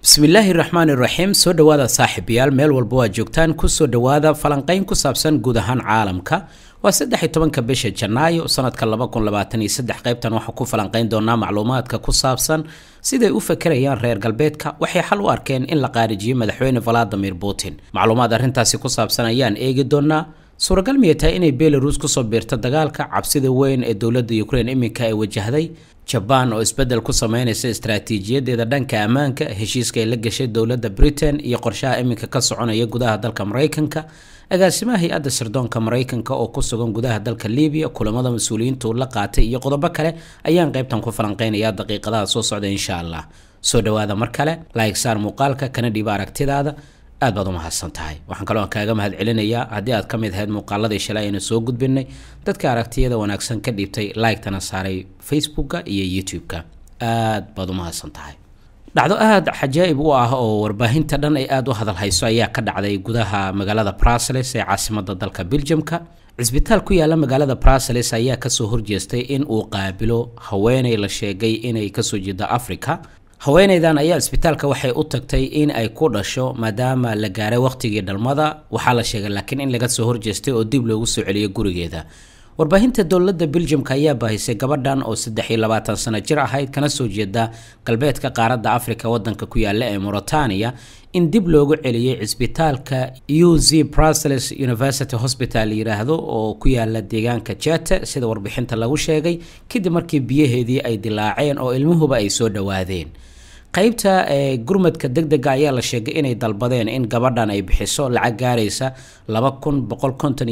bismillaahi raxmaan iraxiim soo dhowaada saaxiibayaal meel walba waa joogtaan kusoo dhowaada falanqayn ku saabsan guud ahaan caalamka waa saddex iyo tobanka bisha janaayo sanadka laba kun labaatan iyo saddex qaybtan waxaa ku falanqayn doonaa macluumaadka ku saabsan siday u fakerayaan reer galbeedka waxay xal u arkeen in la qaarijiyo madaxweyne valadimir putin macluumaad arrintaasi ku saabsan ayaan eegi doonaa suuragal miyay tahay inay belarus kusoo biirto dagaalka cabsida weyn ee dowladda ukrain iminka ay wajahday jabaan oo isbeddel ku sameynaysa istaraatiijiyadeeda dhanka ammaanka heshiiska ay la gashay dowladda britain iyo qorshaha iminka ka soconaya gudaha dalka maraykanka agaasimaha hay-adda sirdoonka maraykanka oo ku sugan gudaha dalka libiya kulamada mas-uuliyiintuu la qaatay iyo qodobo kale ayaan qaybtan ku falanqeynayaa daqiiqadaha soo socda insha allah soo dhowaada mar kale laigsaar muuqaalka kana dhiiba aragtidaada aad baad u mahadsan tahay waxaan kaloo kaaga mahad haddii aad ka mid ahayd muuqaaladii shalay aynu soo gudbinay dadka aragtiyada wanaagsan ka dhiibtay laygtana saaray facebooka iyo youtube-ka aad baad u mahadsan tahay dhacdo aada xajaa'ib u ah oo warbaahinta dhan ay aada u hadalhayso ayaa ka dhacday gudaha magaalada brusles ee caasimada dalka belgiumka cisbitaal ku yaala magaalada brusles ayaa kasoo horjeestay in uu qaabilo haweenay la sheegay inay kasoo jeedo africa haweenaydan ayaa isbitaalka waxay u tagtay in ay ku dhasho maadaama la gaaray wakhtigii dhalmada waxaa la sheegay laakiin in laga soo horjeestay oo dib loogu soo celiyo gurigeeda warbaahinta dowladda belgiumka ayaa baahisay gabadhan oo saddex iyo labaatan sano jir ahayd kana soo jeeda galbeedka qaaradda afrika wadanka ku yaala ee mauritania in dib loogu celiyey cisbitaalka u z brussels university hospital yiraahdo oo ku yaala deegaanka jeta sida warbixinta lagu sheegay kadib markii biyaheedii ay dilaaceen oo ilmuhuba ay soo dhowaadeen qaybta eh, gurmadka deg dega ayaa la sheegay inay dalbadeen in gabadhan ay bixiso lacag gaaraysa laba kun boqol konton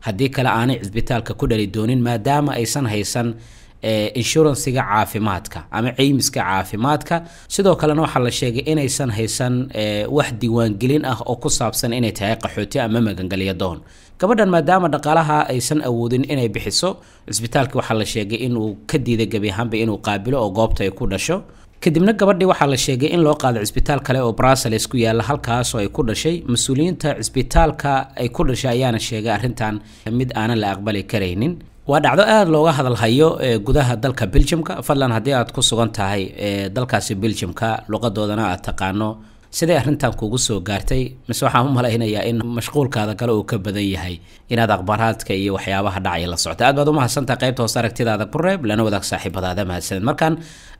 haddii kale aanay cisbitaalka ku dhali doonin maadaama aysan haysan eh, inshuransiga caafimaadka ama ceymiska caafimaadka sidoo kalena waxaa la sheegay inaysan haysan eh, wax diiwaangelin ah oo ku saabsan inay tahay qaxooti ama magangelya doon gabadhan maadaama dhaqaalaha aysan awoodin inay bixiso cisbitaalka waxaa la sheegay inuu ka diiday gebi ahaanba inuu qaabilo oo goobta ay ku dhasho kadibna gabadhii waxaa la sheegay in loo qaaday cisbitaal kale oo brussels ku yaala halkaasoo ay ku dhashay mas-uuliyiinta cisbitaalka ay ku dhashay ayaana sheegay arrintan mid aanan la aqbali karaynin waa dhacdo aada looga hadalhayo eh, gudaha dalka belgiumka fadlan haddii aad ku sugan tahay eh, dalkaasi belgiumka luqadoodana aad taqaano siday arintan kugu soo gaartay mise waxaan u malaynayaa in mashquulkaada kale uu ka badan yahay inaad akhbaraadka iyo waxyaabaha dhacaya la socto aad baad u mahadsantaa qaybta hoose aragtidaada ku reeb lana wadaag saaxiibadaada mahadsaned markaan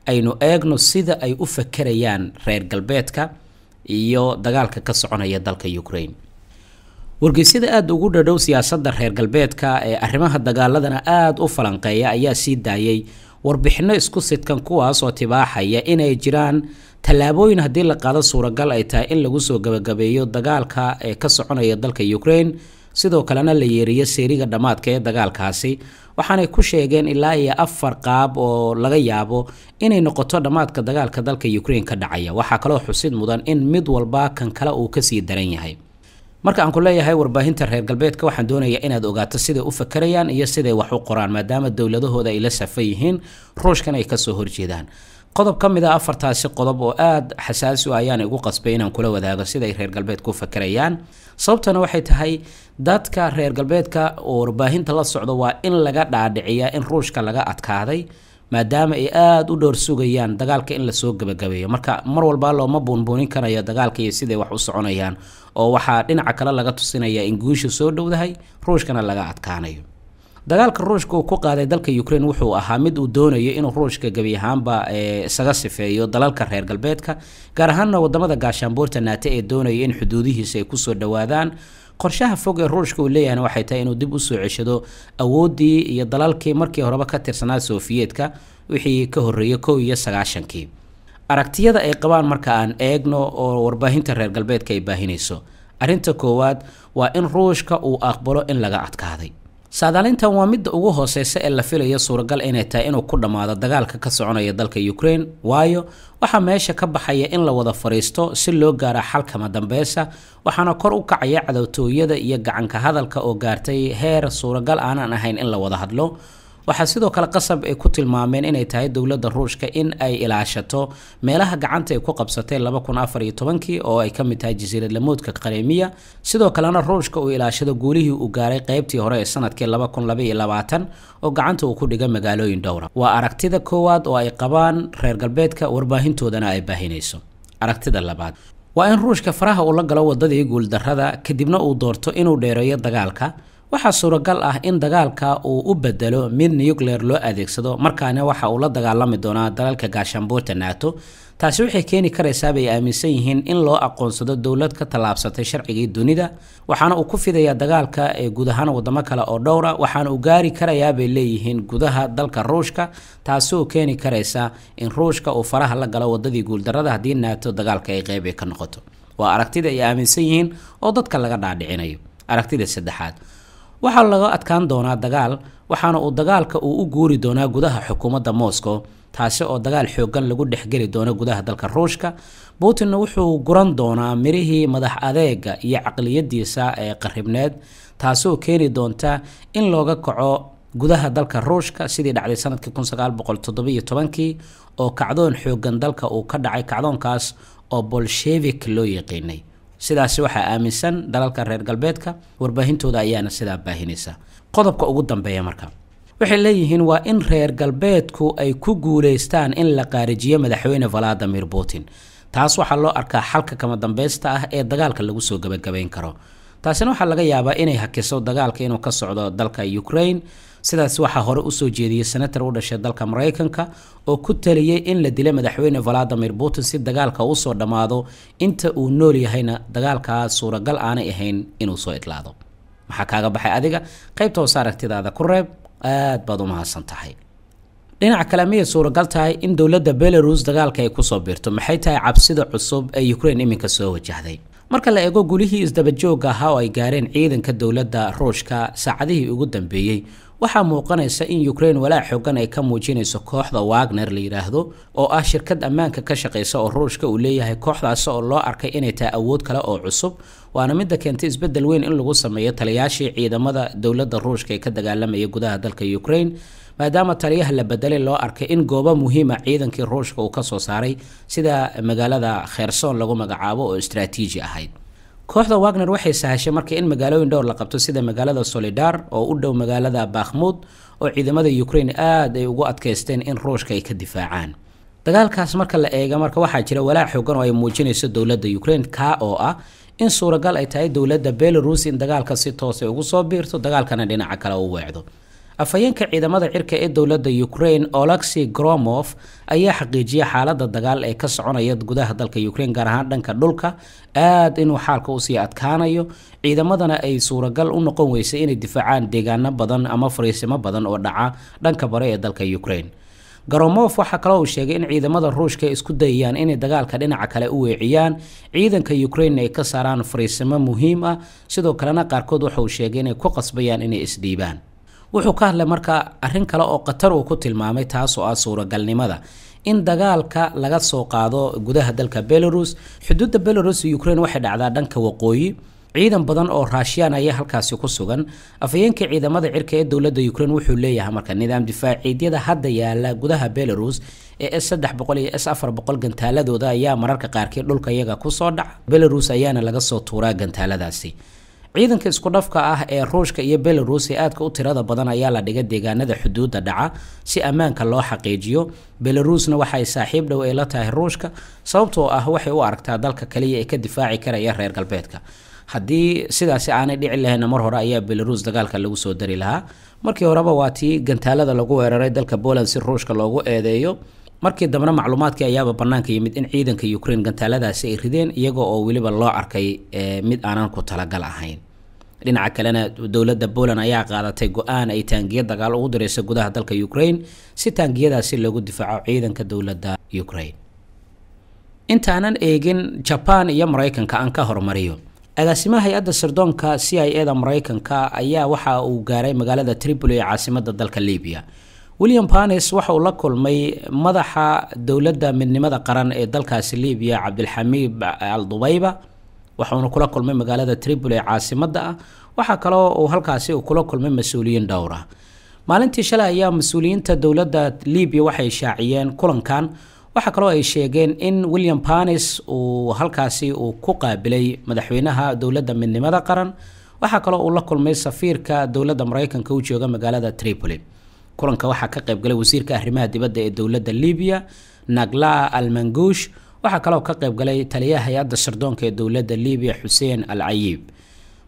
aynu eegno sida ay u fakerayaan reer galbeedka iyo dagaalka ka soconaya dalka ukrain wargeysyada aada ugu dhadhow siyaasadda reer galbeedka ee arrimaha dagaaladana aada u falanqeeya ayaa sii daayay warbixinno isku sidkan kuwaasoo tibaaxaya inay jiraan tallaabooyin haddii la qaado suuragal ay tahay in lagu soo gabagabeeyo dagaalka ee ka soconaya dalka ukraine sidoo kalena la yeeriyo seeriga dhammaadka ee dagaalkaasi waxaanay ku sheegeen ilaa iyo afar qaab oo laga yaabo inay noqoto dhammaadka dagaalka dalka ukraine ka dhacaya waxaa kaloo xusid mudan in mid walba kan kale uu kasii daran yahay marka aan ku leeyahay warbaahinta reer galbeedka waxaan doonayaa inaad ogaato siday u fakarayaan iyo siday wax u qoraan maadaama dowladahooda ay la safan yihiin ruushkan ay kasoo horjeedaan qodob ka mid a ah afartaasi qodob oo aada xasaasi ayaan igu qasbay inaan kula wadaago siday reer galbeedka u fakerayaan sababtana waxay tahay dadka reer galbeedka oo warbaahinta la socdo waa in laga dhaadhiciya in ruushka laga adkaaday maadaama ay aada u dhowr sugayaan dagaalka in lasoo gabagabeeyo marka mar walbaa looma buunbuunin karayo dagaalka iyo siday wax u soconayaan oo waxaa dhinaca kale laga tusinaya in guusha soo dhowdahay ruushkana laga adkaanayo dagaalka ruushka uu ku qaaday dalka ukraine wuxuu ahaa mid uu doonayo inuu ruushka gebi ahaanba eh, isaga sifeeyo dalalka reer galbeedka gaar ahaanna wadamada gaashaanbuurta naate ee doonaya in xuduudihiisa ay kusoo dhowaadaan qorshaha fog ee ruushka uu leeyahayna waxay tahay inuu dib u soo ceshado awooddii iyo dalalkii markii horeba ka tirsanaa soofiyeetka wixii ka horreeyey kow iyo sagaashankii aragtiyada ay qabaan marka aan eegno oo warbaahinta reer galbeedka ay baahinayso arrinta koowaad waa in ruushka uu aqbalo in laga adkaaday saadaalintan waa midda ugu hooseysa ee la filaya suuragal inay tahay inuu ku dhammaado dagaalka ka soconaya dalka ukraine waayo waxaa meesha ka baxaya in la wada fadhiisto si loo gaara xalkama dambeysa waxaana kor u kacaya cadowtooyada iyo gacanka hadalka oo gaartay heer suuragal aanan ahayn in la wada hadlo waxaa sidoo kale qasab ay ku tilmaameen inay tahay dowladda ruushka in ay ilaashato meelaha gacanta ay ku qabsatay kii oo ay ka mid tahay jasiiradlamoodka kareemiya sidoo kalena ruushka uu ilaashado guulihii uu gaaray qaybtii hore ee sanadkii oo gacanta uu ku dhiga magaalooyin dhowra waa aragtida koowaad oo ay qabaan reer galbeedka warbaahintoodana ay baahinayso aragtida labaad waa in ruushka faraha uu la galo wadadii guuldarrada kadibna uu doorto inuu dheereeyo dagaalka waxaa suuragal ah in dagaalka uu u bedelo mid nucleer loo adeegsado markaana waxa uu la dagaalami doonaa dalalka gaashaanbuurta naato taasi waxay keeni karaysaa bay aaminsan yihiin in loo aqoonsado dowlad ka tallaabsatay sharcigii dunida waxaana uu ku fidayaa dagaalka ee guud ahaan wadamo kale oo dhowra ah, waxaana uu gaari karayaa bay leeyihiin gudaha dalka ruushka taasi oo keeni karaysa in ruushka uu faraha la galo wadadii guuldarada haddii naato dagaalka ay qeyb ay ka noqoto waa aragtida ay aaminsan yihiin oo dadka laga dhaadhicinayo aragtida saddexaad waxaa laga adkaan doonaa dagaal waxaana uu dagaalka uu u guuri doonaa gudaha xukuumadda moscow taasi oo dagaal xoogan lagu dhexgeli doono gudaha dalka ruushka putinna wuxuu guran doonaa mirihii madax adeega iyo caqliyadiisa ee qaribneed taasoo keeni doonta in looga kaco gudaha dalka ruushka sidii dhacday sanadkii kii oo kacdoon xoogan dalka uu ka dhacay kacdoonkaas oo bolshevik loo yaqiinay sidaasi waxaa aaminsan dalalka reer galbeedka warbaahintooda ayaana sidaa baahinaysa qodobka ugu dambeeya marka waxay leeyihiin waa in reer galbeedku ay ku guulaystaan in la qaarijiyo madaxweyne valadimir putin taas waxaa loo arkaa xalka kama dambaysta ah ee dagaalka lagu soo gabagabayn karo taasina waxaa laga yaabaa inay hakiso dagaalka inuu ka socdo dalka ukraine sidaas waxaa hore usoo jeediyey senator u dhashay dalka maraykanka oo ku taliyey in la dilay madaxweyne valadimir putin si dagaalka usoo dhammaado inta uu nool yahayna dagaalkaa suuragal aanay ahayn inuu soo idlaado maxaa kaaga baxay adiga qaybta hoos aragtidaada ku reeb aad baad u mahadsan tahay dhinaca kale miyay suuragal tahay in dowladda belarus dagaalka ay kusoo biirto maxay tahay cabsida cusub ee ukraine iminka soo wajahday marka la eego gulihii isdabajooga ahaa oo ay gaareen ciidanka dowladda ruushka saacadihii ugu dambeeyey waxaa muuqanaysa in ukraine walaac xoogan ay ka muujinayso kooxda wagner la yidhaahdo oo ah shirkad ammaanka ka shaqaysa oo ruushka uu leeyahay kooxdaas oo loo arkay inay tahay awood kale oo cusub waana midda keentay isbeddel weyn in lagu sameeyo taliyaashii ciidamada dowladda ruushka ee ka dagaalamaya gudaha dalka ukraine maadaama taliyaha la bedelay loo arkay in goobo muhiima ah ciidankii ruushka uu ka soo saaray sida magaalada kherson lagu magacaabo oo istraatiiji ahayd kooxda wagner waxay sahashay markii in magaalooyin dhowr la qabto sida magaalada solidar oo u dhow magaalada bakhmuud oo ciidamada ukrain aad ay ugu adkaysteen in ruushka ay ka difaacaan dagaalkaas marka la eega marka waxaa jira walaac xoogan oo ay muujinayso dowladda ukrain ka oo ah in suuragal ay tahay dowladda belarus in dagaalka si toosay ah ugu soo biirto dagaalkana dhinaca kale u weecdo afhayeenka ciidamada cirka ee dowladda ukrain oleksi gromof ayaa xaqiijiyay xaalada dagaal ee ka soconaya gudaha dalka ukrain gaar ahaan dhanka dhulka aad inuu xaalka usii adkaanayo ciidamadana ay suuragal u noqon weysay inay difaacaan deegaano badan ama fariisimo badan oo dhaca dhanka bare ee dalka ukrain garomof waxaa kale uu sheegay in ciidamada ruushka isku dayayaan inay dagaalka dhinaca kale u weeciyaan ciidanka ukraine ay ka saaraan fariisimo muhiim ah sidoo kalena qaarkood waxa uu sheegay inay ku qasbayaan inay isdhiibaan wuxuu ka hadlay marka arrin kale oo qatar uu ku tilmaamay taasoo ah suuragalnimada in dagaalka laga soo qaado gudaha dalka belarus xuduudda belarus iyo ukraine waxay dhacdaa dhanka waqooyi ciidan badan oo raashiyaan ayaa halkaasi ku sugan afhayeenka ciidamada cirka ee dowladda ukraine wuxuu leeyahay marka nidaam difaaciidyada hadda yaala gudaha belarus ee s iyo s boqol gantaaladooda ayaa mararka qaarkii dhulka iyaga ku soo dhaca belarus ayaana laga soo tuuraa gantaaladaasi ciidanka isku dhafka ah ee ruushka iyo belarus ee aadka u tirada badan ayaa la dhigay deegaanada xuduudda dhaca si ammaanka loo xaqiijiyo belarusna waxay saaxiib dhow ay la tahay ruushka sababtoo ah waxay u aragtaa dalka kaliya ee ka difaaci karaya reer galbeedka haddii sidaasi aanay dhici lahaynna mar hore ayaa belarus dagaalka lagu soo dari lahaa markii horeba waa tii gantaalada lagu weeraray dalka boland si ruushka loogu eedeeyo markii dambena macluumaadkii ayaaba banaanka yimid in ciidanka ukraine gantaaladaasi ay rideen iyagoo oo weliba loo arkay eh, mid aanan ku talagal ahayn dhinaca kalena dowladda poland ayaa qaadatay go-aan ay taangiya dagaal ugu direysa gudaha dalka ukraine si taangiyadaasi loogu difaaco ciidanka dowladda ukraine intaanan eegin jabaan iyo maraykanka aan ka hormariyo agaasimaha hay-adda sirdoonka c i e da maraykanka ayaa waxa uu gaaray magaalada tripoli ee caasimada dalka libiya william panes waxa uu la kulmay madaxa dowladda midnimada qaran ee dalkaasi libiya cabdilxamiid al dubayba waxauna kula kulmay magaalada tribol ee caasimadda ah waxaa kaloo uu halkaasi uu kula kulmay mas-uuliyiin dhowr ah. maalintii shalay ayaa mas-uuliyiinta dowladda libiya waxay shaaciyeen kulankan waxaa kaloo ay sheegeen in william panes uu halkaasi uu ku qaabilay madaxweynaha dowladda midnimada qaran waxaa kaloo uu la kulmay safiirka dowladda mareykanka u jooga magaalada tripoli kulanka waxaa ka qaybgalay wasiirka arrimaha dibadda ee dowladda libiya nagla almanguush waxaa kaloo ka qaybgalay taliyaha hay-adda sirdoonka ee dowladda libiya xuseen al cayiib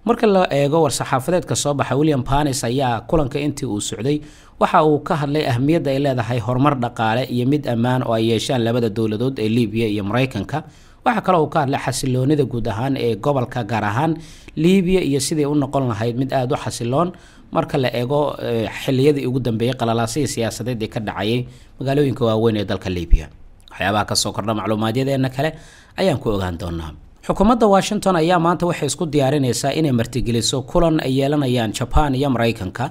marka la eego war-saxaafadeedka soo baxa william panis ayaa kulanka intii uu socday waxa uu ka hadlay ahmiyadda ay leedahay horumar dhaqaale iyo mid ammaan oo ay yeeshaan labada dowladood ee libiya iyo maraykanka waxaa kale uu ka hadlay xasiloonida guud ahaan ee gobolka gaar ahaan libiya iyo sidii u noqon lahayd mid aada u xasiloon marka la eego eh, xiliyadii ugu dambeeyey qalalaasihii siyaasadeed ee ka dhacayay magaalooyinka waaweyn ee dalka libiya waxyaabaha kasoo kordha macluumaadyadeenna kale ayaan ku ogaan doonaa xukuumadda washington ayaa maanta waxay isku diyaarinaysaa inay martigeliso kulan ay yeelanayaan jabaan iyo maraykanka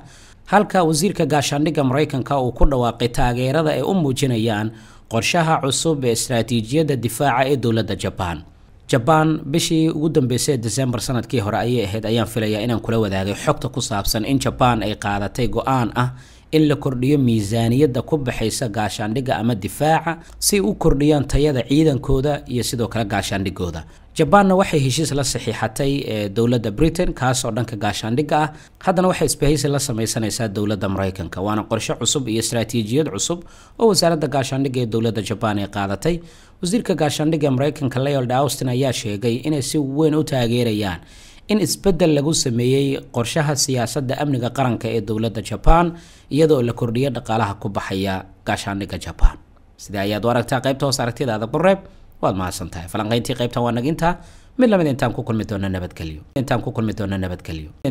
halka wasiirka gaashaandhigga maraykanka uu ku dhawaaqay taageerada ay u muujinayaan qorshaha cusub ee istaraatiijiyadda difaaca ee dowladda jabaan jabaan bishii ugu dambeysay ee december sanadkii hore ayay ahayd ayaan filayaa inaan kula wadaagay xogta ku saabsan in jabaan ay qaadatay go-aan ah in la kordhiyo miisaaniyadda ku baxaysa gaashaandhigga ama difaaca si u kordhiyaan tayada ciidankooda iyo sidoo kale gaashaandhigooda jabaanna waxay heshiis la saxiixatay eh, dowladda britain kaasoo dhanka gaashaandhigga ah haddana waxay isbahaysi la sameysanaysaa dowladda maraykanka waana qorsho cusub iyo istaraatiijiyad cusub oo wasaaradda gaashaandhigga ee dowladda jabaan ay qaadatay wasiirka gaashaandhigga maraykanka leonard austin ayaa sheegay inay si weyn u taageerayaan in isbeddel lagu sameeyey qorshaha siyaasadda amniga qaranka ee dowladda jabaan iyadoo la kordhiyo dhaqaalaha ku baxaya gaashaandhigga jabaan sida ayaad u aragtaa qaybta hoos aragtida adag waad mahadsantahay falanqayntii qaybtan waa nagintaa mid lamid intaan ku kulmi doono nabadgelyo